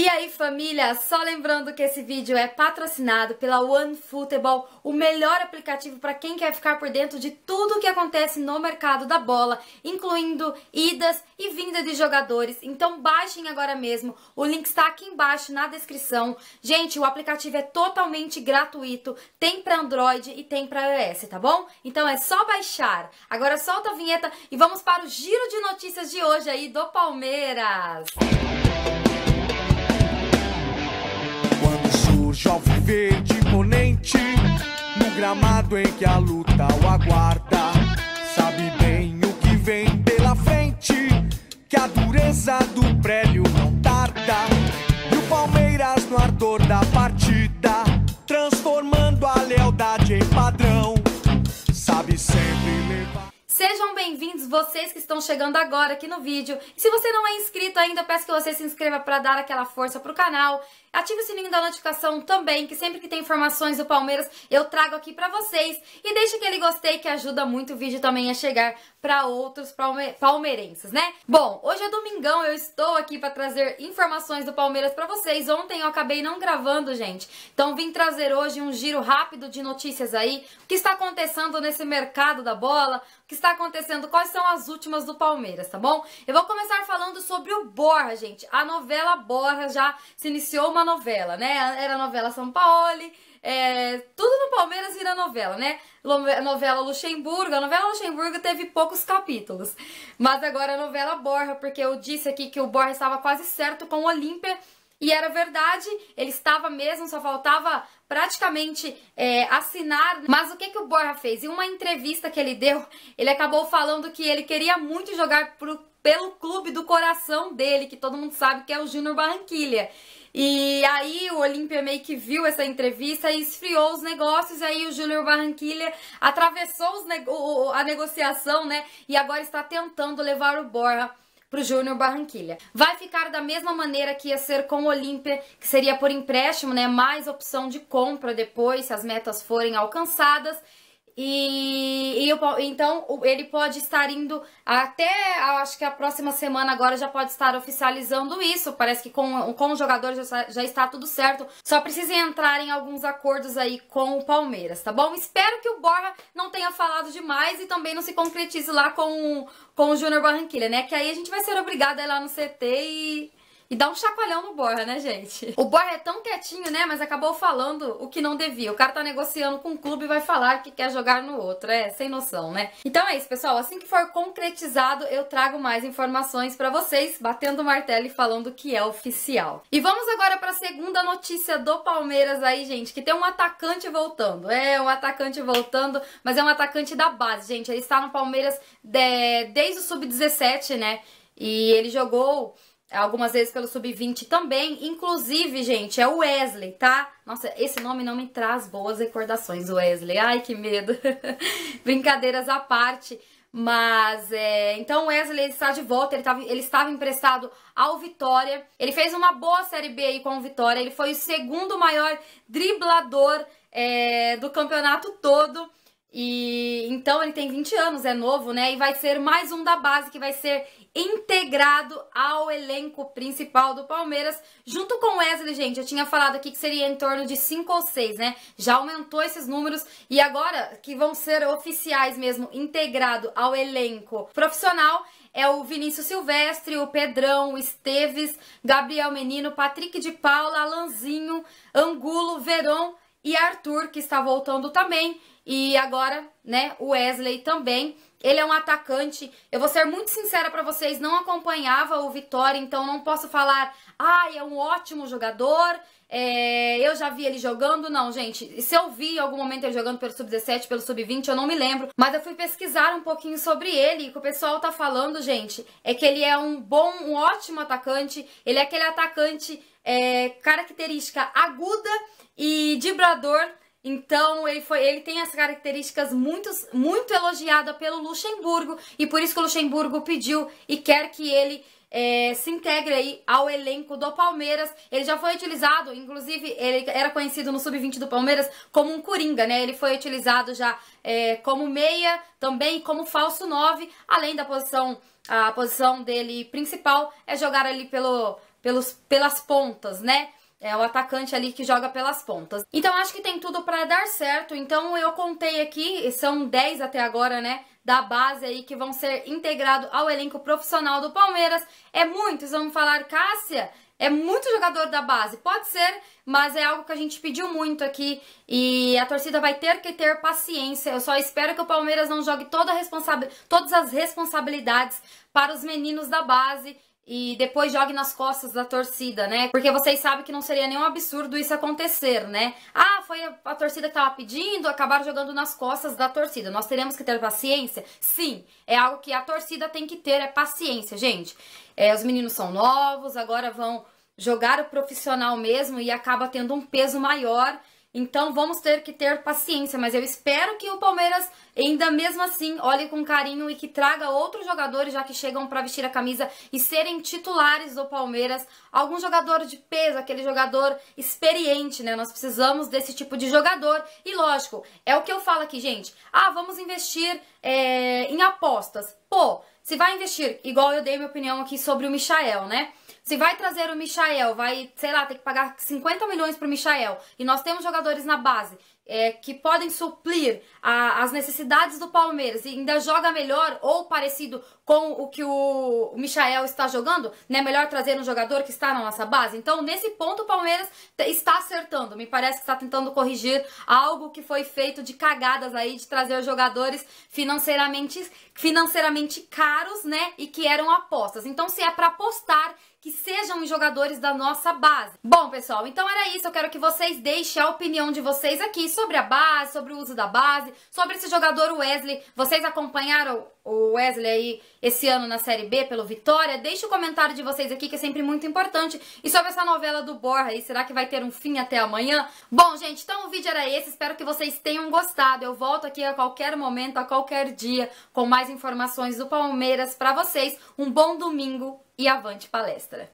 E aí família, só lembrando que esse vídeo é patrocinado pela OneFootball, o melhor aplicativo para quem quer ficar por dentro de tudo o que acontece no mercado da bola, incluindo idas e vinda de jogadores. Então baixem agora mesmo, o link está aqui embaixo na descrição. Gente, o aplicativo é totalmente gratuito, tem para Android e tem para iOS, tá bom? Então é só baixar. Agora solta a vinheta e vamos para o giro de notícias de hoje aí do Palmeiras. Música chove imponente no gramado em que a luta o aguarda. Sabe bem o que vem pela frente, que a dureza do prélio não tarda. E o Palmeiras no ardor da partida, transformando a lealdade em padrão. Sabe sempre levar. Sejam bem-vindos vocês que estão chegando agora aqui no vídeo. E se você não é inscrito ainda, peço que você se inscreva para dar aquela força pro canal Ative o sininho da notificação também, que sempre que tem informações do Palmeiras, eu trago aqui para vocês. E deixe aquele gostei que ajuda muito o vídeo também a chegar para outros palme palmeirenses, né? Bom, hoje é domingão, eu estou aqui para trazer informações do Palmeiras para vocês. Ontem eu acabei não gravando, gente. Então vim trazer hoje um giro rápido de notícias aí, o que está acontecendo nesse mercado da bola, o que está acontecendo, quais são as últimas do Palmeiras, tá bom? Eu vou começar falando sobre o Borra, gente. A novela Borra já se iniciou uma uma novela, né? Era novela São Paulo, é, tudo no Palmeiras vira novela, né? Novela Luxemburgo, a novela Luxemburgo teve poucos capítulos, mas agora a novela Borra, porque eu disse aqui que o Borra estava quase certo com o Olímpia, e era verdade, ele estava mesmo, só faltava praticamente é, assinar. Mas o que, que o Borja fez? Em uma entrevista que ele deu, ele acabou falando que ele queria muito jogar pro, pelo clube do coração dele, que todo mundo sabe que é o Júnior Barranquilha. E aí o Olímpia meio que viu essa entrevista e esfriou os negócios, aí o Júnior Barranquilha atravessou nego a negociação, né? E agora está tentando levar o Borja para o Júnior Barranquilha. Vai ficar da mesma maneira que ia ser com o Olímpia, que seria por empréstimo, né? Mais opção de compra depois, se as metas forem alcançadas. E, e eu, então ele pode estar indo até acho que a próxima semana agora já pode estar oficializando isso. Parece que com, com os jogadores já, já está tudo certo. Só precisa entrar em alguns acordos aí com o Palmeiras, tá bom? Espero que o Borja não tenha falado demais e também não se concretize lá com, com o Júnior Barranquilha, né? Que aí a gente vai ser obrigado a ir lá no CT e e dá um chacoalhão no Borra, né, gente? O Borra é tão quietinho, né, mas acabou falando o que não devia. O cara tá negociando com o clube e vai falar que quer jogar no outro. É, sem noção, né? Então é isso, pessoal. Assim que for concretizado, eu trago mais informações pra vocês, batendo o martelo e falando que é oficial. E vamos agora pra segunda notícia do Palmeiras aí, gente, que tem um atacante voltando. É, um atacante voltando, mas é um atacante da base, gente. Ele está no Palmeiras de... É, desde o Sub-17, né? E ele jogou algumas vezes pelo sub-20 também. Inclusive, gente, é o Wesley, tá? Nossa, esse nome não me traz boas recordações, Wesley. Ai, que medo. Brincadeiras à parte. Mas, é... então o Wesley está de volta, ele, tava, ele estava emprestado ao Vitória. Ele fez uma boa Série B aí com o Vitória, ele foi o segundo maior driblador é... do campeonato todo. E então ele tem 20 anos, é novo, né? E vai ser mais um da base que vai ser integrado ao elenco principal do Palmeiras, junto com o Wesley, gente. Eu tinha falado aqui que seria em torno de 5 ou 6, né? Já aumentou esses números e agora que vão ser oficiais mesmo, integrado ao elenco profissional, é o Vinícius Silvestre, o Pedrão, o Esteves, Gabriel Menino, Patrick de Paula, Alanzinho, Angulo, Verón e Arthur, que está voltando também. E agora, né, o Wesley também. Ele é um atacante. Eu vou ser muito sincera para vocês, não acompanhava o Vitória, então não posso falar, ah, é um ótimo jogador, é, eu já vi ele jogando, não, gente. Se eu vi em algum momento ele jogando pelo Sub-17, pelo Sub-20, eu não me lembro. Mas eu fui pesquisar um pouquinho sobre ele. E o que o pessoal tá falando, gente, é que ele é um bom, um ótimo atacante. Ele é aquele atacante é, característica aguda e driblador. Então, ele, foi, ele tem as características muito, muito elogiada pelo Luxemburgo. E por isso que o Luxemburgo pediu e quer que ele é, se integre aí ao elenco do Palmeiras. Ele já foi utilizado, inclusive, ele era conhecido no Sub-20 do Palmeiras como um Coringa, né? Ele foi utilizado já é, como meia, também como falso 9, além da posição, a posição dele principal é jogar ali pelo, pelos, pelas pontas, né? É o atacante ali que joga pelas pontas. Então acho que tem tudo para dar certo. Então eu contei aqui, são 10 até agora, né? da base aí que vão ser integrados ao elenco profissional do Palmeiras. É muitos, vamos falar, Cássia, é muito jogador da base, pode ser, mas é algo que a gente pediu muito aqui e a torcida vai ter que ter paciência. Eu só espero que o Palmeiras não jogue toda todas as responsabilidades para os meninos da base e depois jogue nas costas da torcida, né? Porque vocês sabem que não seria nenhum absurdo isso acontecer, né? Ah, foi a, torcida que estava pedindo, acabaram jogando nas costas da torcida. Nós teremos que ter paciência? Sim, é algo que a torcida tem que ter, é paciência, gente. É, os meninos são novos, agora vão jogar o profissional mesmo e acaba tendo um peso maior então vamos ter que ter paciência, mas eu espero que o Palmeiras ainda mesmo assim olhe com carinho e que traga outros jogadores já que chegam para vestir a camisa e serem titulares do Palmeiras, algum jogador de peso, aquele jogador experiente, né? Nós precisamos desse tipo de jogador e lógico é o que eu falo aqui, gente. Ah, vamos investir é, em apostas. Pô, se vai investir, igual eu dei minha opinião aqui sobre o Michael, né? Se vai trazer o Michael, vai, sei lá, ter que pagar 50 milhões pro Michael, e nós temos jogadores na base é, que podem suplir a, as necessidades do Palmeiras e ainda joga melhor ou parecido com o que o, o Michael está jogando, né? Melhor trazer um jogador que está na nossa base. Então, nesse ponto, o Palmeiras está acertando. Me parece que está tentando corrigir algo que foi feito de cagadas aí, de trazer jogadores financeiramente, financeiramente caros, né? E que eram apostas. Então, se é para apostar, que sejam jogadores da nossa base. Bom, pessoal, então era isso. Eu quero que vocês deixem a opinião de vocês aqui sobre a base, sobre o uso da base, sobre esse jogador Wesley. Vocês acompanharam o Wesley aí esse ano na Série B pelo Vitória? Deixe o comentário de vocês aqui, que é sempre muito importante. E sobre essa novela do Borra aí, será que vai ter um fim até amanhã? Bom, gente, então o vídeo era esse. Espero que vocês tenham gostado. Eu volto aqui a qualquer momento, a qualquer dia, com mais informações do Palmeiras para vocês. Um bom domingo e avante palestra!